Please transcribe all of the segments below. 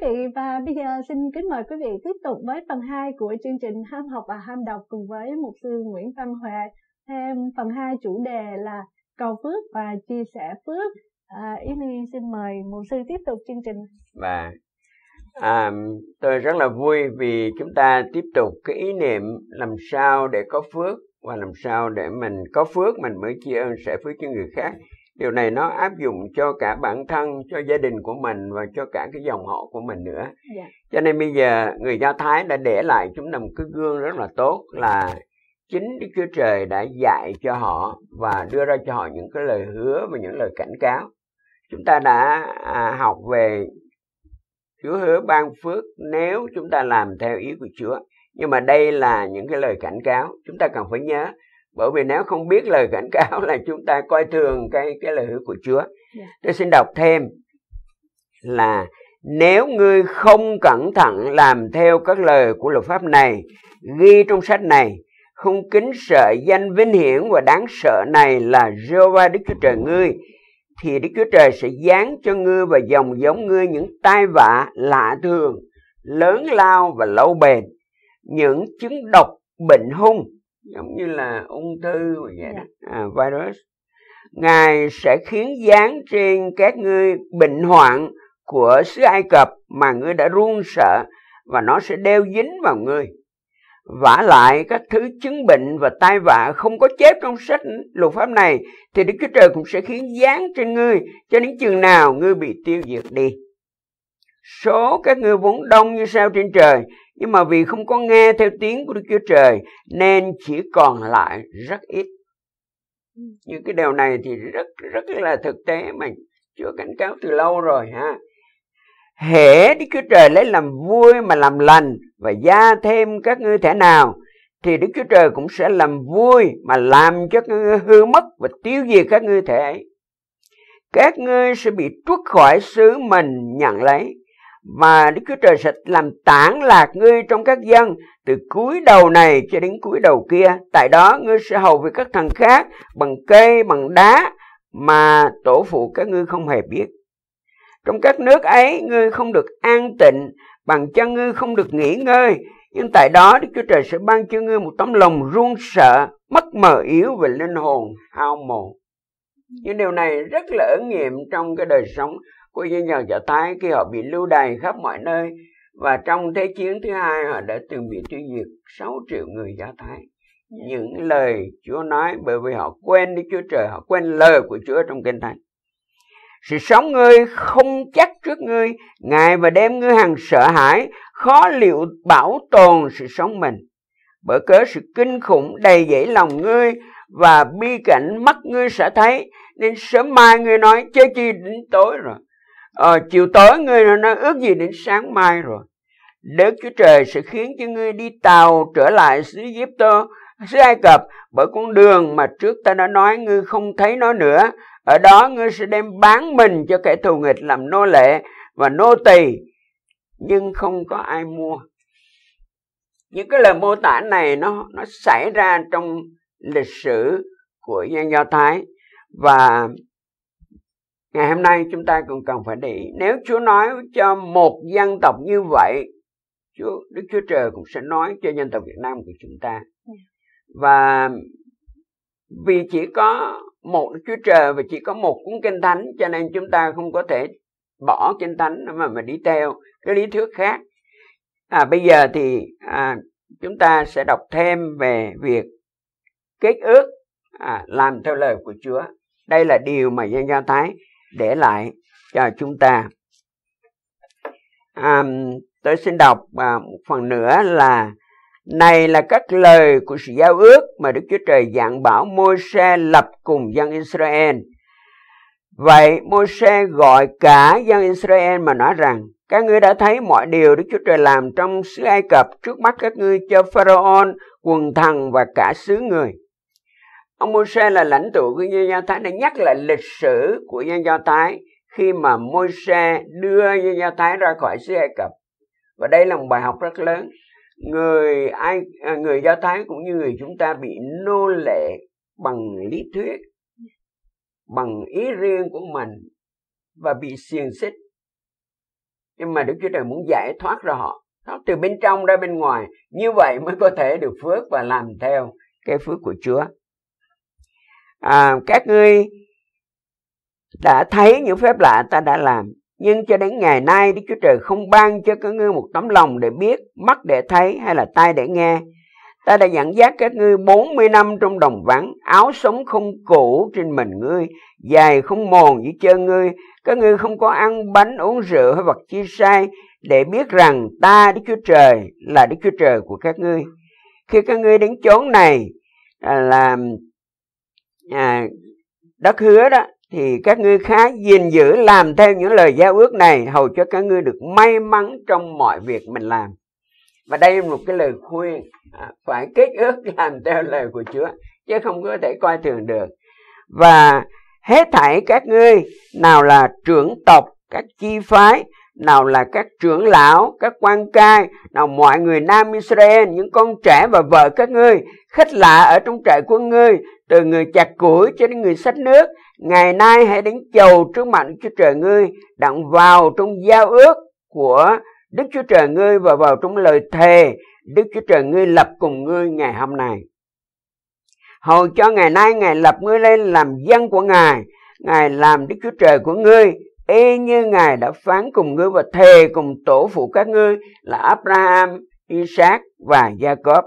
quý vị và bây giờ xin kính mời quý vị tiếp tục với phần 2 của chương trình Ham học và ham đọc cùng với mục sư Nguyễn Văn Huệ. Thêm phần 2 chủ đề là cầu phước và chia sẻ phước. À, ý xin mời mục sư tiếp tục chương trình. Và à, tôi rất là vui vì chúng ta tiếp tục cái ý niệm làm sao để có phước và làm sao để mình có phước mình mới chia ơn sẻ phước cho người khác điều này nó áp dụng cho cả bản thân cho gia đình của mình và cho cả cái dòng họ của mình nữa yeah. Dạ. cho nên bây giờ người do thái đã để lại chúng ta một cái gương rất là tốt là chính đức chúa trời đã dạy cho họ và đưa ra cho họ những cái lời hứa và những lời cảnh cáo chúng ta đã à, học về chúa hứa ban phước nếu chúng ta làm theo ý của chúa nhưng mà đây là những cái lời cảnh cáo chúng ta cần phải nhớ bởi vì nếu không biết lời cảnh cáo là chúng ta coi thường cái cái lời hứa của Chúa. Dạ. Tôi xin đọc thêm là nếu ngươi không cẩn thận làm theo các lời của luật pháp này ghi trong sách này không kính sợ danh vinh hiển và đáng sợ này là Jehovah Đức Chúa Trời ngươi thì Đức Chúa Trời sẽ giáng cho ngươi và dòng giống ngươi những tai vạ lạ thường lớn lao và lâu bền những chứng độc bệnh hung giống như là ung thư vậy đó. Dạ. À, virus ngài sẽ khiến dán trên các ngươi bệnh hoạn của xứ ai cập mà ngươi đã run sợ và nó sẽ đeo dính vào ngươi vả lại các thứ chứng bệnh và tai vạ không có chép trong sách luật pháp này thì đức chúa trời cũng sẽ khiến dán trên ngươi cho đến chừng nào ngươi bị tiêu diệt đi số các ngươi vốn đông như sao trên trời nhưng mà vì không có nghe theo tiếng của Đức Chúa Trời nên chỉ còn lại rất ít ừ. những cái điều này thì rất rất là thực tế mình Chúa cảnh cáo từ lâu rồi ha hễ Đức Chúa Trời lấy làm vui mà làm lành và gia thêm các ngươi thể nào thì Đức Chúa Trời cũng sẽ làm vui mà làm cho các ngươi hư mất và tiêu diệt các ngươi thể ấy. Các ngươi sẽ bị trút khỏi xứ mình nhận lấy và Đức Chúa Trời sẽ làm tản lạc ngươi trong các dân từ cuối đầu này cho đến cuối đầu kia. Tại đó ngươi sẽ hầu với các thằng khác bằng cây, bằng đá mà tổ phụ các ngươi không hề biết. Trong các nước ấy ngươi không được an tịnh, bằng chân ngươi không được nghỉ ngơi. Nhưng tại đó Đức Chúa Trời sẽ ban cho ngươi một tấm lòng run sợ, mất mờ yếu về linh hồn, hao mòn. Những điều này rất là ứng nghiệm trong cái đời sống của dân dòng Do Thái khi họ bị lưu đày khắp mọi nơi và trong thế chiến thứ hai họ đã từng bị tiêu diệt 6 triệu người Do Thái những lời Chúa nói bởi vì họ quên Đức Chúa Trời họ quên lời của Chúa trong kinh thánh sự sống ngươi không chắc trước ngươi ngày và đêm ngươi hằng sợ hãi khó liệu bảo tồn sự sống mình bởi cớ sự kinh khủng đầy dẫy lòng ngươi và bi cảnh mắt ngươi sẽ thấy nên sớm mai ngươi nói chơi chi đến tối rồi à, chiều tối ngươi nó ước gì đến sáng mai rồi Đức Chúa Trời sẽ khiến cho ngươi đi tàu trở lại xứ Egypto, xứ Ai Cập bởi con đường mà trước ta đã nói ngươi không thấy nó nữa. Ở đó ngươi sẽ đem bán mình cho kẻ thù nghịch làm nô lệ và nô tỳ nhưng không có ai mua. Những cái lời mô tả này nó nó xảy ra trong lịch sử của dân Do Thái và ngày hôm nay chúng ta còn cần phải để ý nếu chúa nói cho một dân tộc như vậy chúa đức chúa trời cũng sẽ nói cho dân tộc việt nam của chúng ta và vì chỉ có một đức chúa trời và chỉ có một cuốn kinh thánh cho nên chúng ta không có thể bỏ kinh thánh mà mà đi theo cái lý thuyết khác à, bây giờ thì à, chúng ta sẽ đọc thêm về việc kết ước à, làm theo lời của chúa đây là điều mà dân do thái để lại cho chúng ta à, tôi xin đọc à, một phần nữa là này là các lời của sự giao ước mà Đức Chúa Trời dặn bảo Môi-se lập cùng dân Israel. Vậy Môi-se gọi cả dân Israel mà nói rằng các ngươi đã thấy mọi điều Đức Chúa Trời làm trong xứ Ai Cập trước mắt các ngươi cho Pharaon, quần thần và cả xứ người. Ông Môi-se là lãnh tụ của dân Do Thái đã nhắc lại lịch sử của dân Do Thái khi mà Môi-se đưa dân Do Thái ra khỏi xứ Ai Cập. Và đây là một bài học rất lớn. Người Ai à, người Do Thái cũng như người chúng ta bị nô lệ bằng lý thuyết, bằng ý riêng của mình và bị xiềng xích. Nhưng mà Đức Chúa Trời muốn giải thoát ra họ, thoát từ bên trong ra bên ngoài, như vậy mới có thể được phước và làm theo cái phước của Chúa à, các ngươi đã thấy những phép lạ ta đã làm nhưng cho đến ngày nay Đức Chúa Trời không ban cho các ngươi một tấm lòng để biết, mắt để thấy hay là tai để nghe. Ta đã dẫn dắt các ngươi 40 năm trong đồng vắng, áo sống không cũ trên mình ngươi, dài không mòn dưới chân ngươi. Các ngươi không có ăn bánh uống rượu hay vật chi sai để biết rằng ta Đức Chúa Trời là Đức Chúa Trời của các ngươi. Khi các ngươi đến chốn này à, là à, đất hứa đó thì các ngươi khá gìn giữ làm theo những lời giao ước này hầu cho các ngươi được may mắn trong mọi việc mình làm và đây là một cái lời khuyên à, phải kết ước làm theo lời của Chúa chứ không có thể coi thường được và hết thảy các ngươi nào là trưởng tộc các chi phái nào là các trưởng lão, các quan cai, nào mọi người nam Israel, những con trẻ và vợ các ngươi, khách lạ ở trong trại của ngươi, từ người chặt củi cho đến người sách nước, ngày nay hãy đến chầu trước mặt Đức Chúa Trời ngươi, đặng vào trong giao ước của Đức Chúa Trời ngươi và vào trong lời thề Đức Chúa Trời ngươi lập cùng ngươi ngày hôm nay. Hầu cho ngày nay Ngài lập ngươi lên làm dân của Ngài, Ngài làm Đức Chúa Trời của ngươi, y như ngài đã phán cùng ngươi và thề cùng tổ phụ các ngươi là Abraham, Isaac và Jacob.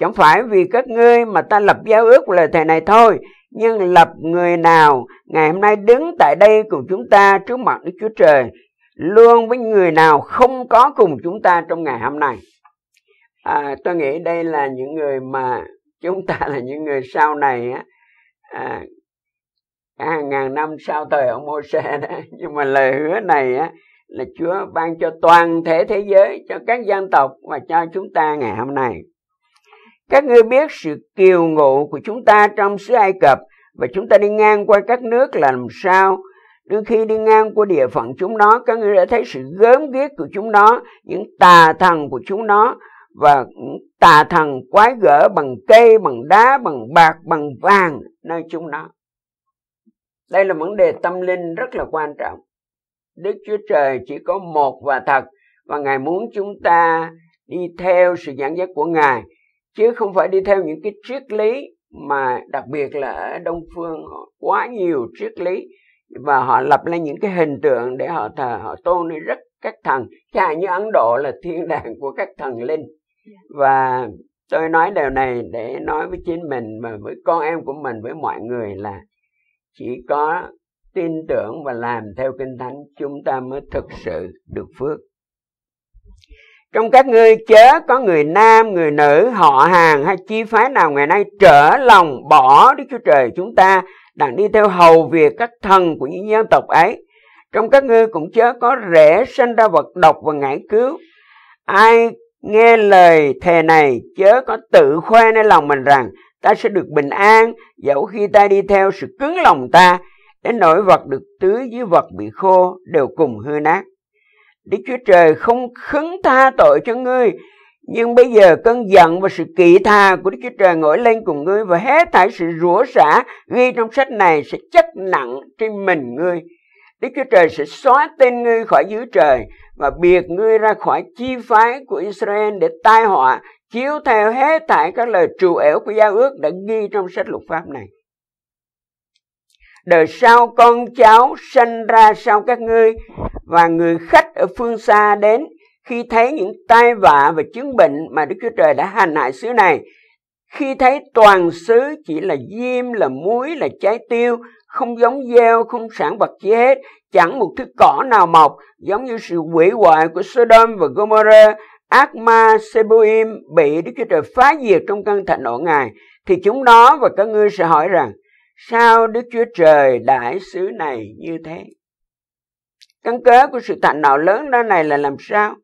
Chẳng phải vì các ngươi mà ta lập giao ước lời thề này thôi, nhưng lập người nào ngày hôm nay đứng tại đây cùng chúng ta trước mặt Đức Chúa Trời, luôn với người nào không có cùng chúng ta trong ngày hôm nay. À, tôi nghĩ đây là những người mà chúng ta là những người sau này á, à, à ngàn năm sau thời ông mô se đó nhưng mà lời hứa này á là Chúa ban cho toàn thể thế giới cho các dân tộc và cho chúng ta ngày hôm nay các ngươi biết sự kiều ngụ của chúng ta trong xứ Ai Cập và chúng ta đi ngang qua các nước là làm sao đôi khi đi ngang qua địa phận chúng nó các ngươi đã thấy sự gớm ghiếc của chúng nó những tà thần của chúng nó và tà thần quái gở bằng cây bằng đá bằng bạc bằng vàng nơi chúng nó đây là vấn đề tâm linh rất là quan trọng. Đức Chúa Trời chỉ có một và thật và Ngài muốn chúng ta đi theo sự giảng dạy của Ngài chứ không phải đi theo những cái triết lý mà đặc biệt là ở Đông Phương họ quá nhiều triết lý và họ lập lên những cái hình tượng để họ thờ họ tôn lên rất các thần chả như Ấn Độ là thiên đàng của các thần linh dạ. và tôi nói điều này để nói với chính mình và với con em của mình với mọi người là chỉ có tin tưởng và làm theo kinh thánh chúng ta mới thực sự được phước trong các ngươi chớ có người nam người nữ họ hàng hay chi phái nào ngày nay trở lòng bỏ đức chúa trời chúng ta đang đi theo hầu việc các thần của những dân tộc ấy trong các ngươi cũng chớ có rễ sinh ra vật độc và ngải cứu ai nghe lời thề này chớ có tự khoe nơi lòng mình rằng ta sẽ được bình an dẫu khi ta đi theo sự cứng lòng ta đến nỗi vật được tưới dưới vật bị khô đều cùng hư nát đức chúa trời không khấn tha tội cho ngươi nhưng bây giờ cơn giận và sự kỵ tha của đức chúa trời nổi lên cùng ngươi và hết thảy sự rủa xả ghi trong sách này sẽ chất nặng trên mình ngươi Đức Chúa Trời sẽ xóa tên ngươi khỏi dưới trời và biệt ngươi ra khỏi chi phái của Israel để tai họa chiếu theo hết tại các lời trù ẻo của giao ước đã ghi trong sách luật pháp này đời sau con cháu sanh ra sau các ngươi và người khách ở phương xa đến khi thấy những tai vạ và chứng bệnh mà Đức Chúa Trời đã hành hại xứ này, khi thấy toàn xứ chỉ là diêm, là muối, là trái tiêu, không giống gieo, không sản vật gì hết, chẳng một thứ cỏ nào mọc, giống như sự quỷ hoại của Sodom và Gomorrah ác ma Sebuim bị Đức Chúa Trời phá diệt trong căn thịnh nộ Ngài, thì chúng nó và các ngươi sẽ hỏi rằng, sao Đức Chúa Trời đãi sứ này như thế? Căn cớ của sự thạnh nộ lớn đó này là làm sao?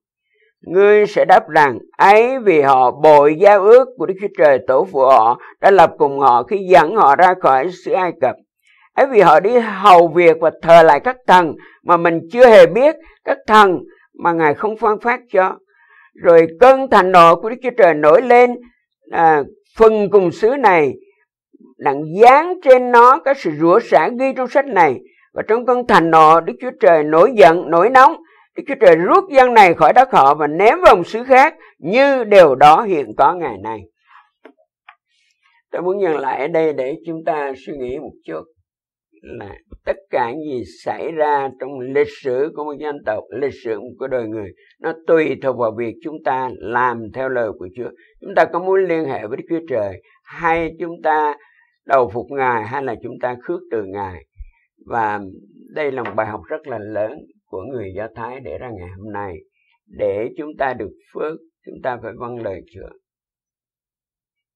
Ngươi sẽ đáp rằng, ấy vì họ bội giao ước của Đức Chúa Trời tổ phụ họ đã lập cùng họ khi dẫn họ ra khỏi xứ Ai Cập. Ấy vì họ đi hầu việc và thờ lại các thần mà mình chưa hề biết, các thần mà Ngài không phân phát cho rồi cơn thành nộ của Đức Chúa Trời nổi lên à, phần cùng xứ này đặng dán trên nó cái sự rửa xả ghi trong sách này và trong cơn thành nộ Đức Chúa Trời nổi giận nổi nóng Đức Chúa Trời rút dân này khỏi đất họ và ném vào một xứ khác như điều đó hiện có ngày nay tôi muốn nhận lại ở đây để chúng ta suy nghĩ một chút là tất cả gì xảy ra trong lịch sử của một dân tộc lịch sử của đời người nó tùy thuộc vào việc chúng ta làm theo lời của Chúa chúng ta có muốn liên hệ với Đức Chúa Trời hay chúng ta đầu phục Ngài hay là chúng ta khước từ Ngài và đây là một bài học rất là lớn của người Do Thái để ra ngày hôm nay để chúng ta được phước chúng ta phải vâng lời Chúa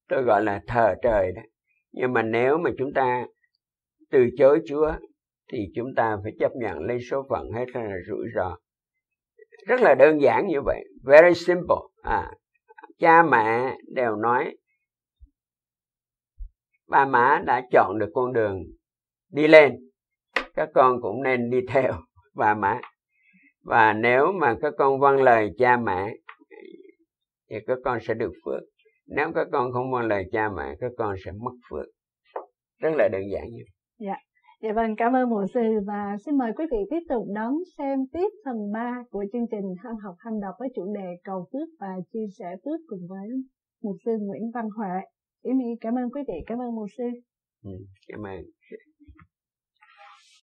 tôi gọi là thờ trời đó nhưng mà nếu mà chúng ta từ chối Chúa thì chúng ta phải chấp nhận lấy số phận hay là rủi ro rất là đơn giản như vậy very simple à cha mẹ đều nói ba má đã chọn được con đường đi lên các con cũng nên đi theo ba má và nếu mà các con vâng lời cha mẹ thì các con sẽ được phước nếu các con không vâng lời cha mẹ các con sẽ mất phước rất là đơn giản như vậy Dạ. Dạ vâng, cảm ơn mục sư và xin mời quý vị tiếp tục đón xem tiếp phần 3 của chương trình tham học tham đọc với chủ đề cầu phước và chia sẻ phước cùng với mục sư Nguyễn Văn Huệ. Ý mi cảm ơn quý vị, cảm ơn mục sư. Ừ, cảm ơn.